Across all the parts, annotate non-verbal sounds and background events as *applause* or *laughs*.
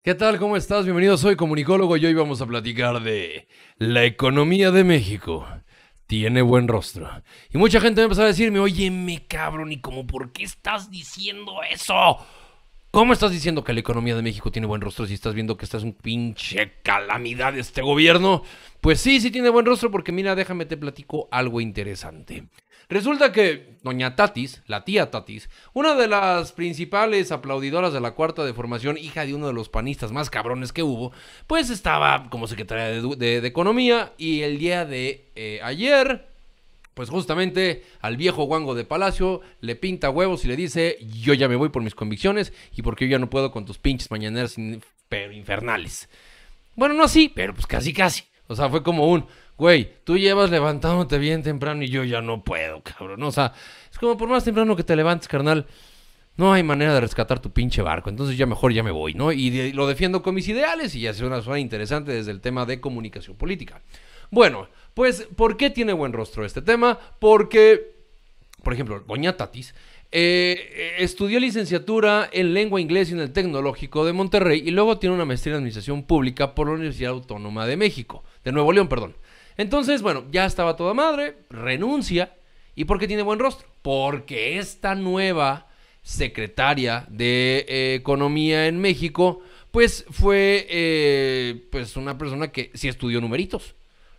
¿Qué tal? ¿Cómo estás? Bienvenido, soy comunicólogo y hoy vamos a platicar de la economía de México. Tiene buen rostro. Y mucha gente me empezó a decirme, oye, me cabrón, ¿y cómo por qué estás diciendo eso? ¿Cómo estás diciendo que la economía de México tiene buen rostro si estás viendo que esta es un pinche calamidad este gobierno? Pues sí, sí tiene buen rostro porque mira, déjame te platico algo interesante. Resulta que doña Tatis, la tía Tatis, una de las principales aplaudidoras de la cuarta de formación, hija de uno de los panistas más cabrones que hubo, pues estaba como secretaria de, Economía y el día de eh, ayer, pues justamente al viejo guango de Palacio le pinta huevos y le dice, yo ya me voy por mis convicciones y porque yo ya no puedo con tus pinches mañaneras infernales. Bueno, no así, pero pues casi casi. O sea, fue como un güey, tú llevas levantándote bien temprano y yo ya no puedo, cabrón. O sea, es como por más temprano que te levantes, carnal, no hay manera de rescatar tu pinche barco. Entonces ya mejor ya me voy, ¿no? Y lo defiendo con mis ideales y ya es una zona interesante desde el tema de comunicación política. Bueno, pues, ¿por qué tiene buen rostro este tema? Porque, por ejemplo, Doña Tatis eh, estudió licenciatura en lengua inglesa en el Tecnológico de Monterrey y luego tiene una maestría en Administración Pública por la Universidad Autónoma de México, de Nuevo León, perdón. Entonces, bueno, ya estaba toda madre, renuncia. ¿Y por qué tiene buen rostro? Porque esta nueva secretaria de eh, Economía en México, pues fue eh, pues una persona que sí estudió numeritos.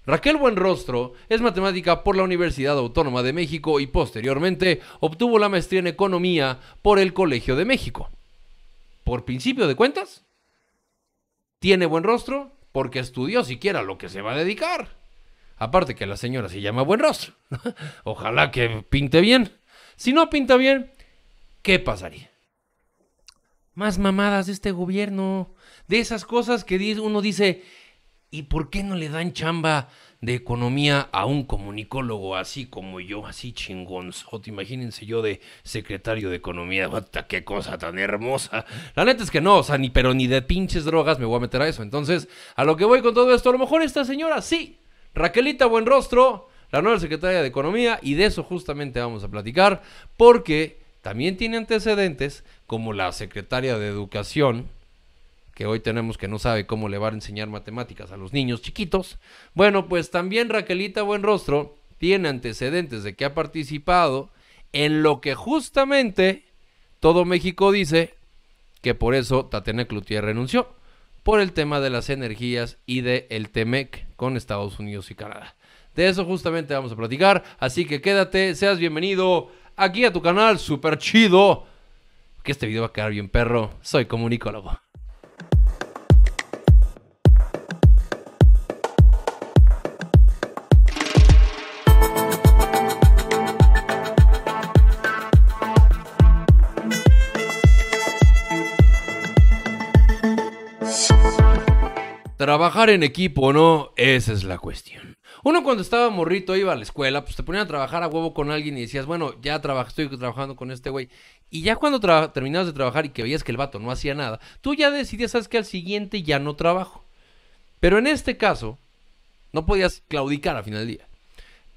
Raquel Buenrostro es matemática por la Universidad Autónoma de México y posteriormente obtuvo la maestría en economía por el Colegio de México. Por principio de cuentas, tiene buen rostro porque estudió siquiera lo que se va a dedicar. Aparte que la señora se llama Buen Rostro. *laughs* Ojalá que pinte bien. Si no pinta bien, ¿qué pasaría? Más mamadas de este gobierno. De esas cosas que uno dice, ¿y por qué no le dan chamba de economía a un comunicólogo así como yo, así chingonzote? Imagínense yo de secretario de economía, qué cosa tan hermosa. La neta es que no, o sea, ni pero ni de pinches drogas me voy a meter a eso. Entonces, a lo que voy con todo esto, a lo mejor esta señora sí Raquelita Buenrostro, la nueva secretaria de Economía, y de eso justamente vamos a platicar, porque también tiene antecedentes como la secretaria de Educación, que hoy tenemos que no sabe cómo le va a enseñar matemáticas a los niños chiquitos. Bueno, pues también Raquelita Buenrostro tiene antecedentes de que ha participado en lo que justamente todo México dice que por eso Tatiana Cloutier renunció, por el tema de las energías y de el TEMEC con Estados Unidos y Canadá. De eso justamente vamos a platicar, así que quédate, seas bienvenido aquí a tu canal, súper chido, que este video va a quedar bien perro, soy comunicólogo. trabajar en equipo o no, esa es la cuestión. Uno cuando estaba morrito iba a la escuela, pues te ponían a trabajar a huevo con alguien y decías, bueno, ya trabajo estoy trabajando con este güey. Y ya cuando terminabas de trabajar y que veías que el vato no hacía nada, tú ya decidías, sabes que al siguiente ya no trabajo. Pero en este caso, no podías claudicar al final del día.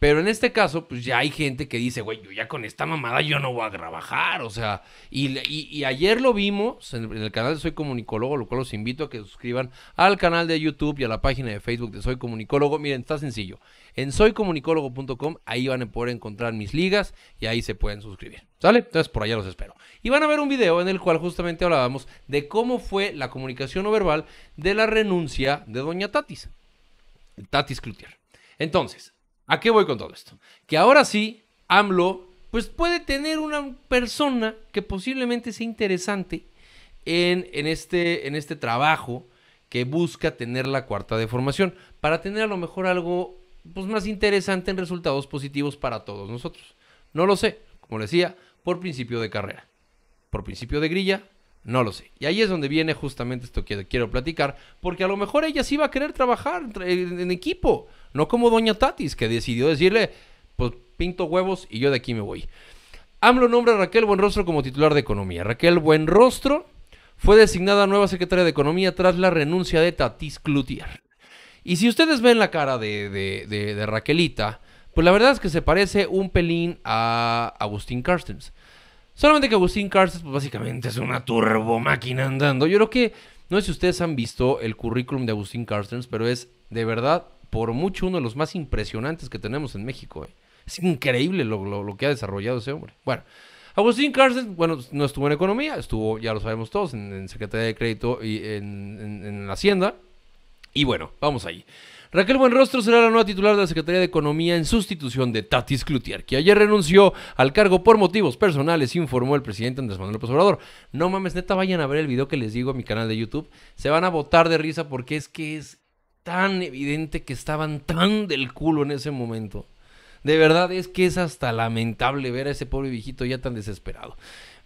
Pero en este caso, pues ya hay gente que dice, güey, yo ya con esta mamada yo no voy a trabajar, o sea, y, ayer lo vimos en, el canal de Soy Comunicólogo, lo cual los invito a que suscriban al canal de YouTube y a la página de Facebook de Soy Comunicólogo. Miren, está sencillo, en soycomunicólogo.com, ahí van a poder encontrar mis ligas y ahí se pueden suscribir, ¿sale? Entonces por allá los espero. Y van a ver un video en el cual justamente hablábamos de cómo fue la comunicación no verbal de la renuncia de Doña Tatis, Tatis Clutier Entonces, ¿A qué voy con todo esto? Que ahora sí, AMLO, pues puede tener una persona que posiblemente sea interesante en, este, este, trabajo que busca tener la cuarta de formación. para tener a lo mejor algo pues, más interesante en resultados positivos para todos nosotros. No lo sé, como le decía, por principio de carrera. Por principio de grilla, no lo sé. Y ahí es donde viene justamente esto que quiero platicar, porque a lo mejor ella sí va a querer trabajar en equipo. No como Doña Tatis, que decidió decirle, pues pinto huevos y yo de aquí me voy. AMLO nombra a Raquel Buenrostro como titular de Economía. Raquel Buenrostro fue designada nueva secretaria de Economía tras la renuncia de Tatis Cloutier. Y si ustedes ven la cara de, de, Raquelita, pues la verdad es que se parece un pelín a Agustín Carstens. Solamente que Agustín Carstens, pues básicamente es una turbomáquina andando. Yo creo que, no sé si ustedes han visto el currículum de Agustín Carstens, pero es de verdad por mucho uno de los más impresionantes que tenemos en México. Eh. Es increíble lo, que ha desarrollado ese hombre. Bueno, Agustín Carson, bueno, no estuvo en economía, estuvo, ya lo sabemos todos, en, Secretaría de Crédito y en, en, Hacienda. Y bueno, vamos ahí. Raquel Buenrostro será la nueva titular de la Secretaría de Economía en sustitución de Tatis Clutier, que ayer renunció al cargo por motivos personales, informó el presidente Andrés Manuel López Obrador. No mames, neta, vayan a ver el video que les digo a mi canal de YouTube. Se van a botar de risa porque es que es tan evidente que estaban tan del culo en ese momento. De verdad es que es hasta lamentable ver a ese pobre viejito ya tan desesperado.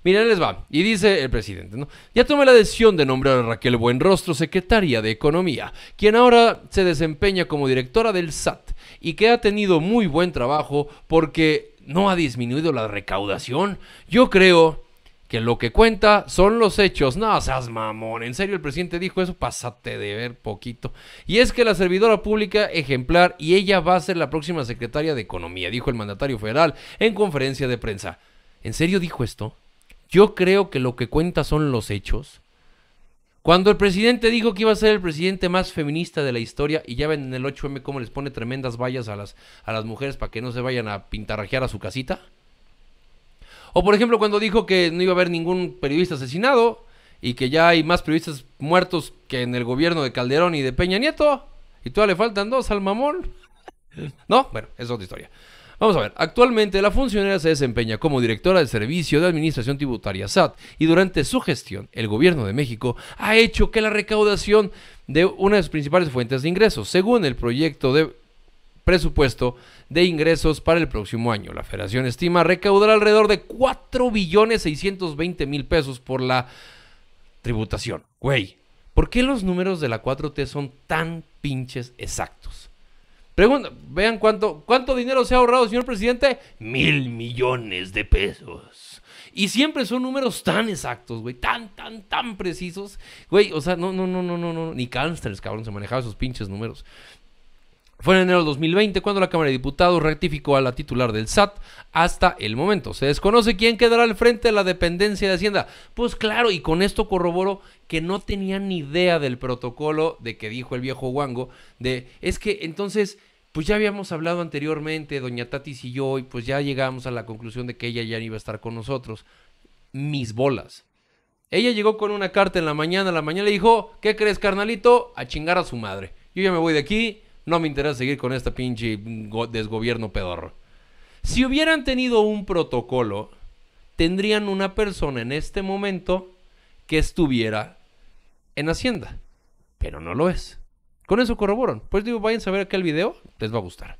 Miren, les va. Y dice el presidente, ¿no? Ya tomé la decisión de nombrar a Raquel Buenrostro secretaria de Economía, quien ahora se desempeña como directora del SAT y que ha tenido muy buen trabajo porque no ha disminuido la recaudación. Yo creo que lo que cuenta son los hechos. No seas mamón, en serio el presidente dijo eso, pásate de ver poquito. Y es que la servidora pública ejemplar y ella va a ser la próxima secretaria de Economía, dijo el mandatario federal en conferencia de prensa. ¿En serio dijo esto? Yo creo que lo que cuenta son los hechos. Cuando el presidente dijo que iba a ser el presidente más feminista de la historia, y ya ven en el 8M cómo les pone tremendas vallas a las, a las mujeres para que no se vayan a pintarrajear a su casita. O por ejemplo, cuando dijo que no iba a haber ningún periodista asesinado y que ya hay más periodistas muertos que en el gobierno de Calderón y de Peña Nieto, y todavía le faltan dos al mamón. *laughs* ¿No? Bueno, es otra historia. Vamos a ver, actualmente la funcionaria se desempeña como directora del Servicio de Administración Tributaria SAT y durante su gestión el gobierno de México ha hecho que la recaudación de una de sus principales fuentes de ingresos, según el proyecto de presupuesto de ingresos para el próximo año. La federación estima recaudar alrededor de 4 billones mil pesos por la tributación. Güey, ¿por qué los números de la 4T son tan pinches exactos? Pregunta, vean cuánto, cuánto dinero se ha ahorrado, señor presidente. Mil millones de pesos. Y siempre son números tan exactos, güey, tan, tan, tan precisos. Güey, o sea, no, no, no, no, no, no. Ni cánceres, cabrón, se manejaba esos pinches números. Fue en enero de 2020 cuando la Cámara de Diputados rectificó a la titular del SAT hasta el momento. Se desconoce quién quedará al frente de la dependencia de Hacienda. Pues claro, y con esto corroboró que no tenían ni idea del protocolo de que dijo el viejo Wango, de es que entonces pues ya habíamos hablado anteriormente, doña Tatis y yo, y pues ya llegamos a la conclusión de que ella ya no iba a estar con nosotros. Mis bolas. Ella llegó con una carta en la mañana, la mañana le dijo, ¿qué crees, carnalito? A chingar a su madre. Yo ya me voy de aquí, no me interesa seguir con esta pinche desgobierno pedorro. Si hubieran tenido un protocolo, tendrían una persona en este momento que estuviera en Hacienda. Pero no lo es. Con eso corroboran. Pues digo, vayan a ver aquel video, les va a gustar.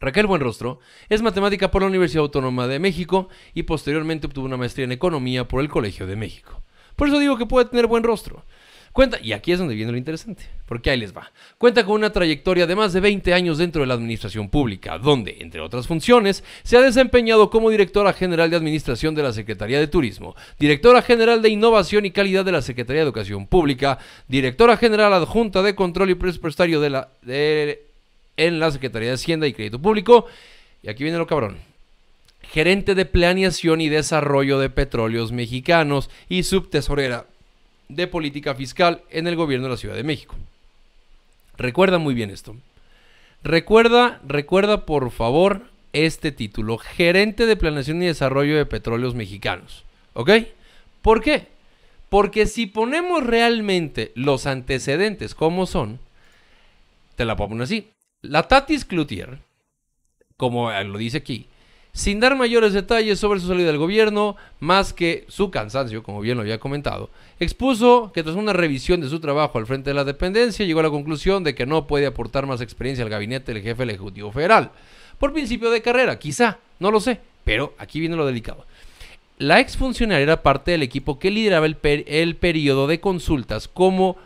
Raquel Buenrostro es matemática por la Universidad Autónoma de México y posteriormente obtuvo una maestría en economía por el Colegio de México. Por eso digo que puede tener buen rostro. Cuenta, y aquí es donde viene lo interesante, porque ahí les va. Cuenta con una trayectoria de más de 20 años dentro de la administración pública, donde, entre otras funciones, se ha desempeñado como directora general de administración de la Secretaría de Turismo, directora general de innovación y calidad de la Secretaría de Educación Pública, directora general adjunta de control y presupuestario de la, de, en la Secretaría de Hacienda y Crédito Público. Y aquí viene lo cabrón gerente de planeación y desarrollo de petróleos mexicanos y subtesorera de política fiscal en el gobierno de la Ciudad de México. Recuerda muy bien esto. Recuerda, recuerda por favor este título, gerente de planeación y desarrollo de petróleos mexicanos. ¿Ok? ¿Por qué? Porque si ponemos realmente los antecedentes como son, te la pongo así. La Tatis Cloutier, como lo dice aquí, sin dar mayores detalles sobre su salida del gobierno, más que su cansancio, como bien lo había comentado. Expuso que tras una revisión de su trabajo al frente de la dependencia, llegó a la conclusión de que no puede aportar más experiencia al gabinete del jefe del Ejecutivo Federal. Por principio de carrera, quizá, no lo sé, pero aquí viene lo delicado. La exfuncionaria era parte del equipo que lideraba el, el periodo de consultas como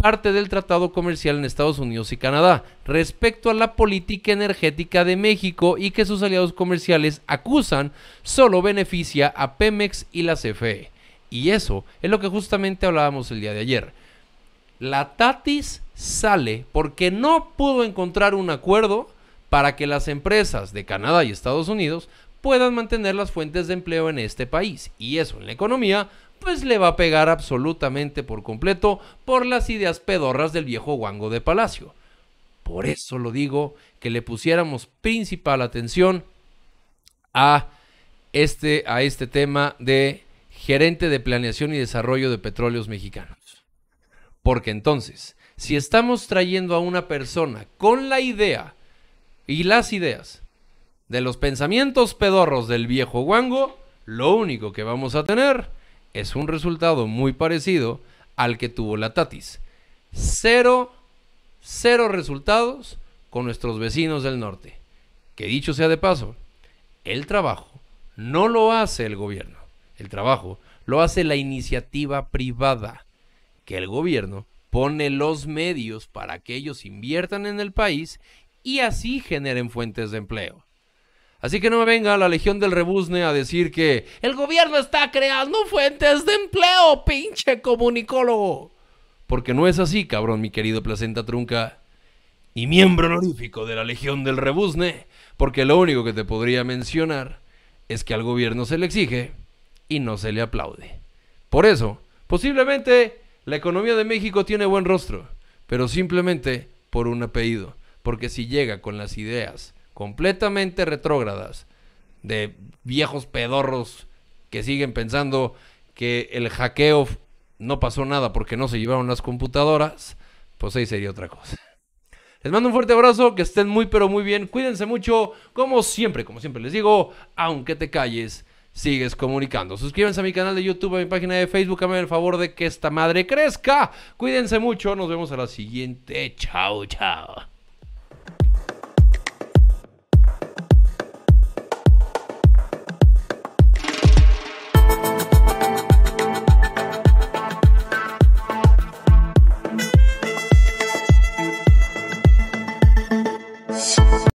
parte del Tratado Comercial en Estados Unidos y Canadá respecto a la política energética de México y que sus aliados comerciales acusan solo beneficia a Pemex y la CFE. Y eso es lo que justamente hablábamos el día de ayer. La Tatis sale porque no pudo encontrar un acuerdo para que las empresas de Canadá y Estados Unidos puedan mantener las fuentes de empleo en este país. Y eso en la economía pues le va a pegar absolutamente por completo por las ideas pedorras del viejo guango de Palacio. Por eso lo digo, que le pusiéramos principal atención a este, a este tema de gerente de planeación y desarrollo de petróleos mexicanos. Porque entonces, si estamos trayendo a una persona con la idea y las ideas de los pensamientos pedorros del viejo guango, lo único que vamos a tener es un resultado muy parecido al que tuvo la Tatis. Cero, cero resultados con nuestros vecinos del norte. Que dicho sea de paso, el trabajo no lo hace el gobierno. El trabajo lo hace la iniciativa privada, que el gobierno pone los medios para que ellos inviertan en el país y así generen fuentes de empleo. Así que no me venga la Legión del Rebusne a decir que el gobierno está creando fuentes de empleo, pinche comunicólogo. Porque no es así, cabrón, mi querido Placenta Trunca. Y miembro honorífico de la Legión del Rebusne. porque lo único que te podría mencionar es que al gobierno se le exige y no se le aplaude. Por eso, posiblemente la economía de México tiene buen rostro, pero simplemente por un apellido, porque si llega con las ideas completamente retrógradas de viejos pedorros que siguen pensando que el hackeo no pasó nada porque no se llevaron las computadoras, pues ahí sería otra cosa. Les mando un fuerte abrazo, que estén muy pero muy bien, cuídense mucho, como siempre, como siempre les digo, aunque te calles, sigues comunicando. Suscríbanse a mi canal de YouTube, a mi página de Facebook, háganme el favor de que esta madre crezca. Cuídense mucho, nos vemos a la siguiente. Chao, chao.